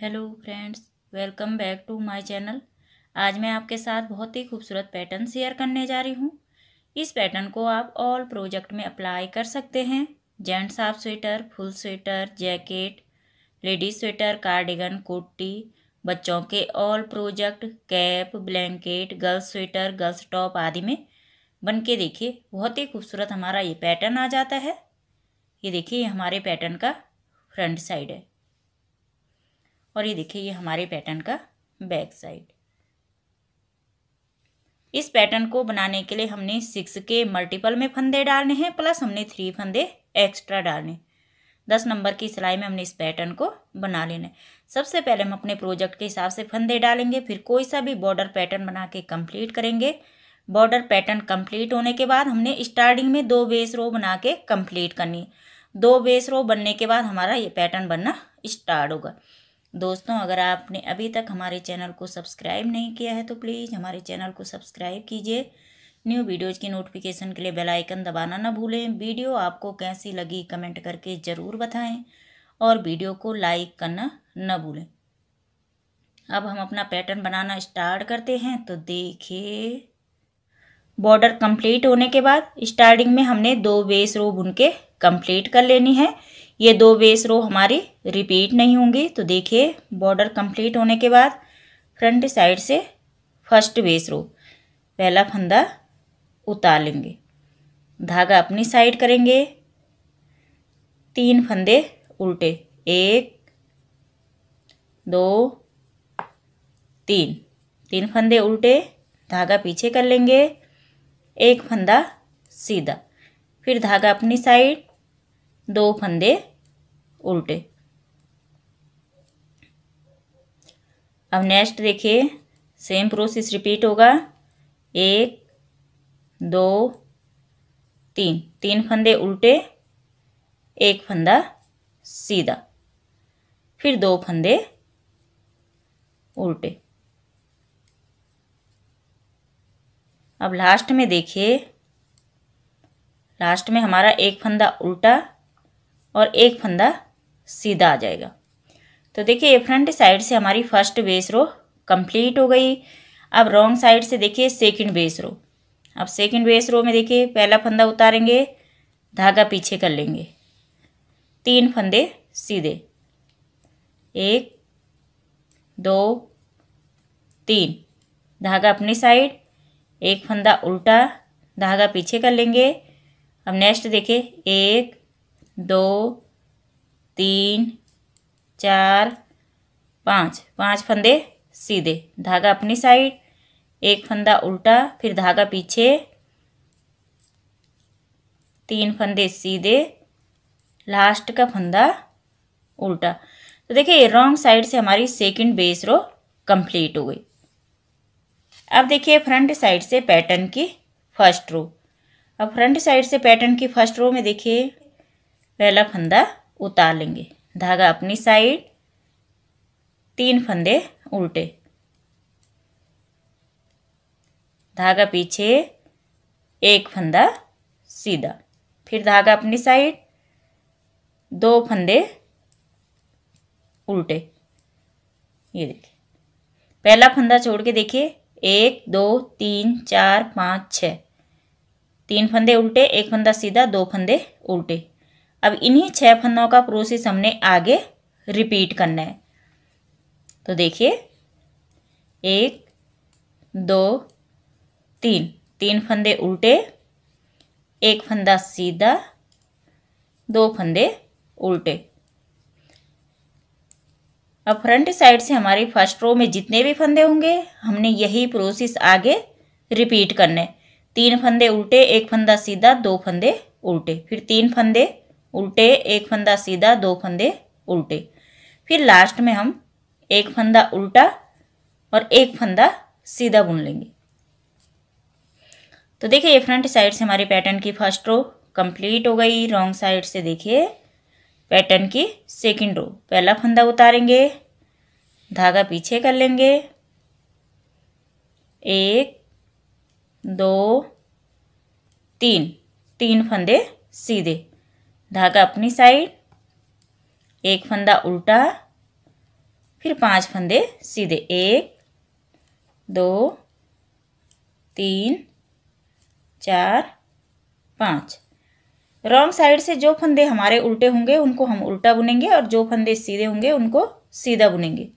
hello friends welcome back to my channel आज मैं आपके साथ बहुत ही खूबसूरत पैटर्न शेयर करने जा रही हूँ इस पैटर्न को आप ऑल प्रोजेक्ट में अप्लाई कर सकते हैं gents half sweater full sweater jacket ladies sweater cardigan कोटी बच्चों के all project cap blanket girls sweater girls top आदि में बन के देखिए बहुत ही खूबसूरत हमारा ये पैटर्न आ जाता है ये देखिए हमारे पैटर्न का फ्रंट साइड है और ये देखिए ये हमारे पैटर्न का बैक साइड इस पैटर्न को बनाने के लिए हमने सिक्स के मल्टीपल में फंदे डालने हैं प्लस हमने थ्री फंदे एक्स्ट्रा डालने दस नंबर की सिलाई में हमने इस पैटर्न को बना लेना है सबसे पहले हम अपने प्रोजेक्ट के हिसाब से फंदे डालेंगे फिर कोई सा भी बॉर्डर पैटर्न बना के कंप्लीट करेंगे बॉर्डर पैटर्न कंप्लीट होने के बाद हमने स्टार्टिंग में दो बेस रो बना के कंप्लीट करनी है दो बेस रो बनने के बाद हमारा ये पैटर्न बनना स्टार्ट होगा दोस्तों अगर आपने अभी तक हमारे चैनल को सब्सक्राइब नहीं किया है तो प्लीज़ हमारे चैनल को सब्सक्राइब कीजिए न्यू वीडियोज़ की नोटिफिकेशन के लिए बेल आइकन दबाना ना भूलें वीडियो आपको कैसी लगी कमेंट करके ज़रूर बताएं और वीडियो को लाइक करना न भूलें अब हम अपना पैटर्न बनाना स्टार्ट करते हैं तो देखिए बॉर्डर कंप्लीट होने के बाद स्टार्टिंग में हमने दो बेस रो बुन के कंप्लीट कर लेनी है ये दो बेस रो हमारे रिपीट नहीं होंगे तो देखिए बॉर्डर कंप्लीट होने के बाद फ्रंट साइड से फर्स्ट बेस रो पहला फंदा उतार लेंगे धागा अपनी साइड करेंगे तीन फंदे उल्टे एक दो तीन तीन फंदे उल्टे धागा पीछे कर लेंगे एक फंदा सीधा फिर धागा अपनी साइड दो फंदे उल्टे अब नेक्स्ट देखिए सेम प्रोसेस रिपीट होगा एक दो तीन तीन फंदे उल्टे एक फंदा सीधा फिर दो फंदे उल्टे अब लास्ट में देखिए लास्ट में हमारा एक फंदा उल्टा और एक फंदा सीधा आ जाएगा तो देखिए ये फ्रंट साइड से हमारी फर्स्ट बेस रो कंप्लीट हो गई अब रॉन्ग साइड से देखिए सेकंड बेस रो अब सेकंड बेस रो में देखिए पहला फंदा उतारेंगे धागा पीछे कर लेंगे तीन फंदे सीधे एक दो तीन धागा अपनी साइड एक फंदा उल्टा धागा पीछे कर लेंगे अब नेक्स्ट देखिए एक दो तीन चार पाँच पाँच फंदे सीधे धागा अपनी साइड एक फंदा उल्टा फिर धागा पीछे तीन फंदे सीधे लास्ट का फंदा उल्टा तो देखिए रॉन्ग साइड से हमारी सेकंड बेस रो कंप्लीट हो गई अब देखिए फ्रंट साइड से पैटर्न की फर्स्ट रो अब फ्रंट साइड से पैटर्न की फर्स्ट रो में देखिए पहला फंदा उतार लेंगे धागा अपनी साइड तीन फंदे उल्टे धागा पीछे एक फंदा सीधा फिर धागा अपनी साइड दो फंदे उल्टे ये देखिए पहला फंदा छोड़ के देखिए एक दो तीन चार पाँच छ तीन फंदे उल्टे एक फंदा सीधा दो फंदे उल्टे अब इन्हीं छह फंदों का प्रोसेस हमने आगे रिपीट करना है तो देखिए एक दो तीन तीन फंदे उल्टे एक फंदा सीधा दो फंदे उल्टे अब फ्रंट साइड से हमारे फर्स्ट रो में जितने भी फंदे होंगे हमने यही प्रोसेस आगे रिपीट करने तीन फंदे उल्टे एक फंदा सीधा दो फंदे उल्टे फिर तीन फंदे उल्टे एक फंदा सीधा दो फंदे उल्टे फिर लास्ट में हम एक फंदा उल्टा और एक फंदा सीधा बुन लेंगे तो देखिए ये फ्रंट साइड से हमारे पैटर्न की फर्स्ट रो कंप्लीट हो गई रॉन्ग साइड से देखिए पैटर्न की सेकंड रो पहला फंदा उतारेंगे धागा पीछे कर लेंगे एक दो तीन तीन फंदे सीधे धागा अपनी साइड एक फंदा उल्टा फिर पांच फंदे सीधे एक दो तीन चार पाँच रॉन्ग साइड से जो फंदे हमारे उल्टे होंगे उनको हम उल्टा बुनेंगे और जो फंदे सीधे होंगे उनको सीधा बुनेंगे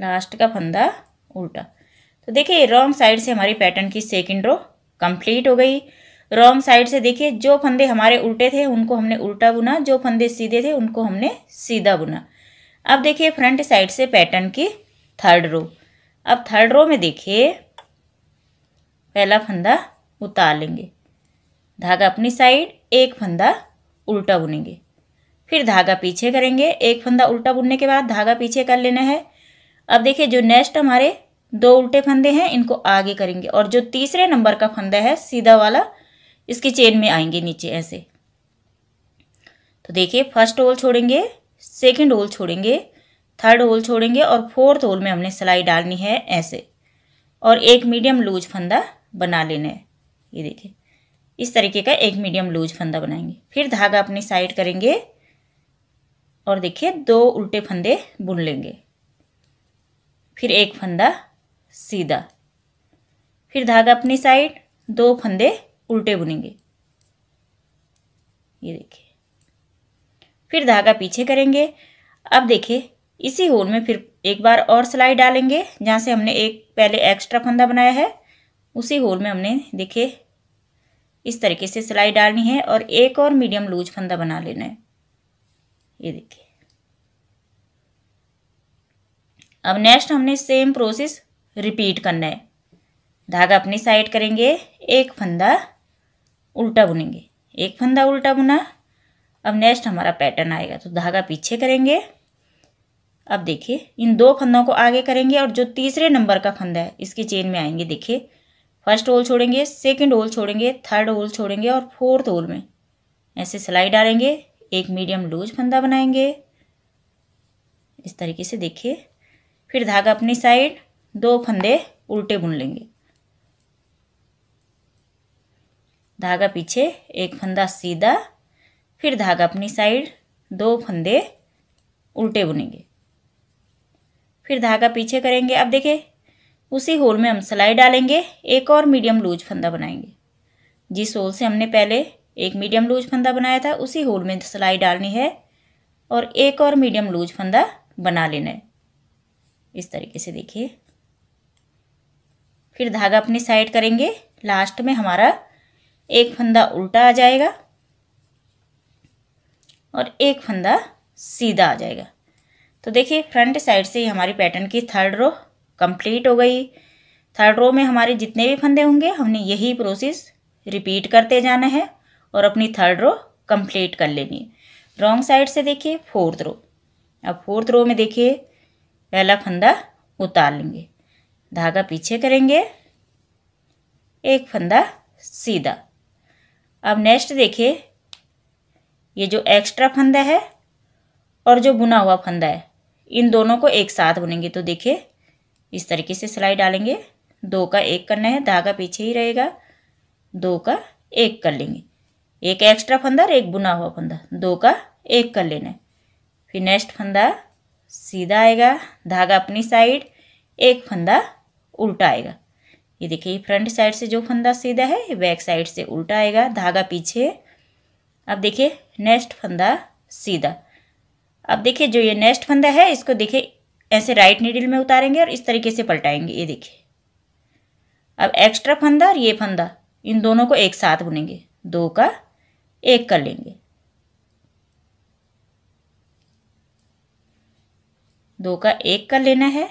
लास्ट का फंदा उल्टा तो देखिए रॉन्ग साइड से हमारी पैटर्न की सेकेंड रो कंप्लीट हो गई रॉन्ग साइड से देखिए जो फंदे हमारे उल्टे थे उनको हमने उल्टा बुना जो फंदे सीधे थे उनको हमने सीधा बुना अब देखिए फ्रंट साइड से पैटर्न की थर्ड रो अब थर्ड रो में देखिए पहला फंदा उतार लेंगे धागा अपनी साइड एक फंदा उल्टा बुनेंगे फिर धागा पीछे करेंगे एक फंदा उल्टा बुनने के बाद धागा पीछे कर लेना है अब देखिए जो नेक्स्ट हमारे दो उल्टे फंदे हैं इनको आगे करेंगे और जो तीसरे नंबर का फंदा है सीधा वाला इसकी चेन में आएंगे नीचे ऐसे तो देखिए फर्स्ट होल छोड़ेंगे सेकंड होल छोड़ेंगे थर्ड होल छोड़ेंगे और फोर्थ होल में हमने सिलाई डालनी है ऐसे और एक मीडियम लूज फंदा बना लेना है ये देखिए इस तरीके का एक मीडियम लूज फंदा बनाएंगे फिर धागा अपनी साइड करेंगे और देखिए दो उल्टे फंदे बुन लेंगे फिर एक फंदा सीधा फिर धागा अपनी साइड दो फंदे उल्टे बुनेंगे ये देखिए फिर धागा पीछे करेंगे अब देखिए इसी होल में फिर एक बार और सिलाई डालेंगे जहाँ से हमने एक पहले एक्स्ट्रा फंदा बनाया है उसी होल में हमने देखिए इस तरीके से सिलाई डालनी है और एक और मीडियम लूज फंदा बना लेना है ये देखिए अब नेक्स्ट हमने सेम प्रोसेस रिपीट करना है धागा अपनी साइड करेंगे एक फंदा उल्टा बुनेंगे एक फंदा उल्टा बुना अब नेक्स्ट हमारा पैटर्न आएगा तो धागा पीछे करेंगे अब देखिए इन दो फंदों को आगे करेंगे और जो तीसरे नंबर का फंदा है इसकी चेन में आएंगे देखिए फर्स्ट होल छोड़ेंगे सेकंड होल छोड़ेंगे थर्ड होल छोड़ेंगे और फोर्थ होल में ऐसे सिलाई डालेंगे एक मीडियम लूज फंदा बनाएंगे इस तरीके से देखिए फिर धागा अपनी साइड दो फंदे उल्टे बुन लेंगे धागा पीछे एक फंदा सीधा फिर धागा अपनी साइड दो फंदे उल्टे बुनेंगे फिर धागा पीछे करेंगे अब देखे उसी होल में हम सिलाई डालेंगे एक और मीडियम लूज फंदा बनाएंगे जिस होल से हमने पहले एक मीडियम लूज फंदा बनाया था उसी होल में सिलाई डालनी है और एक और मीडियम लूज फंदा बना लेना है इस तरीके से देखिए फिर धागा अपनी साइड करेंगे लास्ट में हमारा एक फंदा उल्टा आ जाएगा और एक फंदा सीधा आ जाएगा तो देखिए फ्रंट साइड से ही हमारी पैटर्न की थर्ड रो कंप्लीट हो गई थर्ड रो में हमारे जितने भी फंदे होंगे हमने यही प्रोसेस रिपीट करते जाना है और अपनी थर्ड रो कंप्लीट कर लेनी है रॉन्ग साइड से देखिए फोर्थ रो अब फोर्थ रो में देखिए पहला फंदा उतार लेंगे धागा पीछे करेंगे एक फंदा सीधा अब नेक्स्ट देखिए ये जो एक्स्ट्रा फंदा है और जो बुना हुआ फंदा है इन दोनों को एक साथ बुनेंगे तो देखिए इस तरीके से सिलाई डालेंगे दो का एक करना है धागा पीछे ही रहेगा दो का एक कर लेंगे एक एक्स्ट्रा फंदा और एक बुना हुआ फंदा दो का एक कर लेना है फिर नेक्स्ट फंदा सीधा आएगा धागा अपनी साइड एक फंदा उल्टा आएगा ये देखिए फ्रंट साइड से जो फंदा सीधा है बैक साइड से उल्टा आएगा धागा पीछे अब देखिए नेक्स्ट फंदा सीधा अब देखिए जो ये नेक्स्ट फंदा है इसको देखिए ऐसे राइट नीडल में उतारेंगे और इस तरीके से पलटाएंगे ये देखिए अब एक्स्ट्रा फंदा और ये फंदा इन दोनों को एक साथ बुनेंगे दो का एक कर लेंगे दो का एक कर लेना है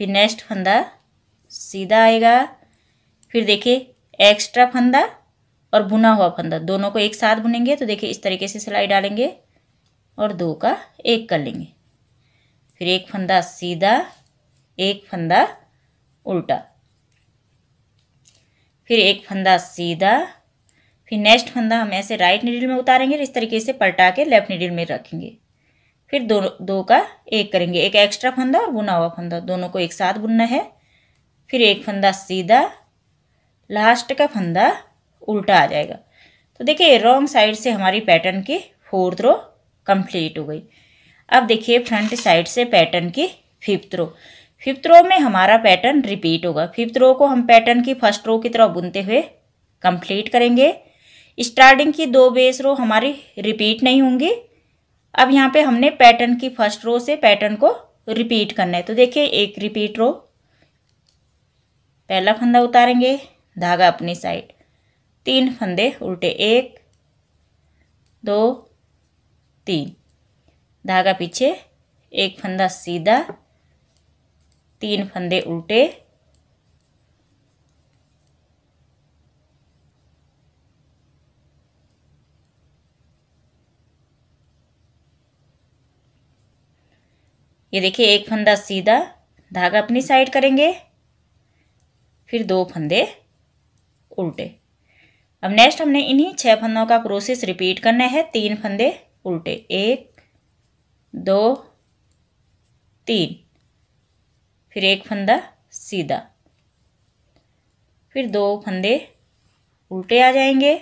फिर नेक्स्ट फंदा सीधा आएगा फिर देखिए एक्स्ट्रा फंदा और बुना हुआ फंदा दोनों को एक साथ बुनेंगे तो देखिए इस तरीके से सिलाई डालेंगे और दो का एक कर लेंगे फिर एक फंदा सीधा एक फंदा उल्टा फिर एक फंदा सीधा फिर नेक्स्ट फंदा हम ऐसे राइट निडिल में उतारेंगे और इस तरीके से पलटा के लेफ्ट निडिल में रखेंगे फिर दो दो का एक करेंगे एक एक्स्ट्रा फंदा और बुना हुआ फंदा दोनों को एक साथ बुनना है फिर एक फंदा सीधा लास्ट का फंदा उल्टा आ जाएगा तो देखिए रॉन्ग साइड से हमारी पैटर्न की फोर्थ रो कंप्लीट हो गई अब देखिए फ्रंट साइड से पैटर्न की फिफ्थ रो फिफ्थ रो में हमारा पैटर्न रिपीट होगा फिफ्थ रो को हम पैटर्न की फर्स्ट रो की तरह बुनते हुए कंप्लीट करेंगे स्टार्टिंग की दो बेस रो हमारी रिपीट नहीं होंगी अब यहाँ पे हमने पैटर्न की फर्स्ट रो से पैटर्न को रिपीट करना है तो देखिए एक रिपीट रो पहला फंदा उतारेंगे धागा अपनी साइड तीन फंदे उल्टे एक दो तीन धागा पीछे एक फंदा सीधा तीन फंदे उल्टे ये देखिए एक फंदा सीधा धागा अपनी साइड करेंगे फिर दो फंदे उल्टे अब नेक्स्ट हमने इन्हीं छह फंदों का प्रोसेस रिपीट करना है तीन फंदे उल्टे एक दो तीन फिर एक फंदा सीधा फिर दो फंदे उल्टे आ जाएंगे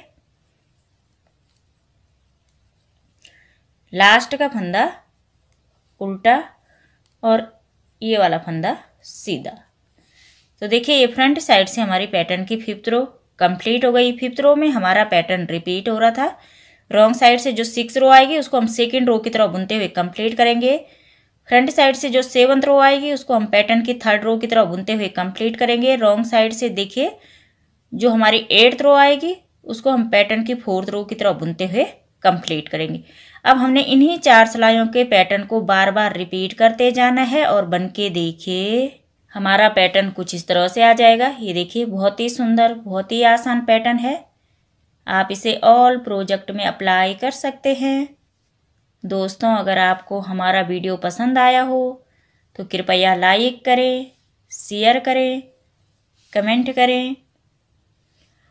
लास्ट का फंदा उल्टा और ये वाला फंदा सीधा तो देखिए ये फ्रंट साइड से हमारी पैटर्न की फिफ्थ रो कंप्लीट हो गई फिफ्थ रो में हमारा पैटर्न रिपीट हो रहा था रॉन्ग साइड से जो सिक्स रो आएगी उसको हम सेकेंड रो की तरह बुनते हुए कंप्लीट करेंगे फ्रंट साइड से जो सेवन्थ रो आएगी उसको हम पैटर्न की थर्ड रो की तरह बुनते हुए कंप्लीट करेंगे रॉन्ग साइड से देखिए जो हमारी एट्थ रो आएगी उसको हम पैटर्न की फोर्थ रो की तरह बुनते हुए कंप्लीट करेंगे अब हमने इन्हीं चार सिलाइयों के पैटर्न को बार बार रिपीट करते जाना है और बन के देखिए हमारा पैटर्न कुछ इस तरह से आ जाएगा ये देखिए बहुत ही सुंदर बहुत ही आसान पैटर्न है आप इसे ऑल प्रोजेक्ट में अप्लाई कर सकते हैं दोस्तों अगर आपको हमारा वीडियो पसंद आया हो तो कृपया लाइक करें शेयर करें कमेंट करें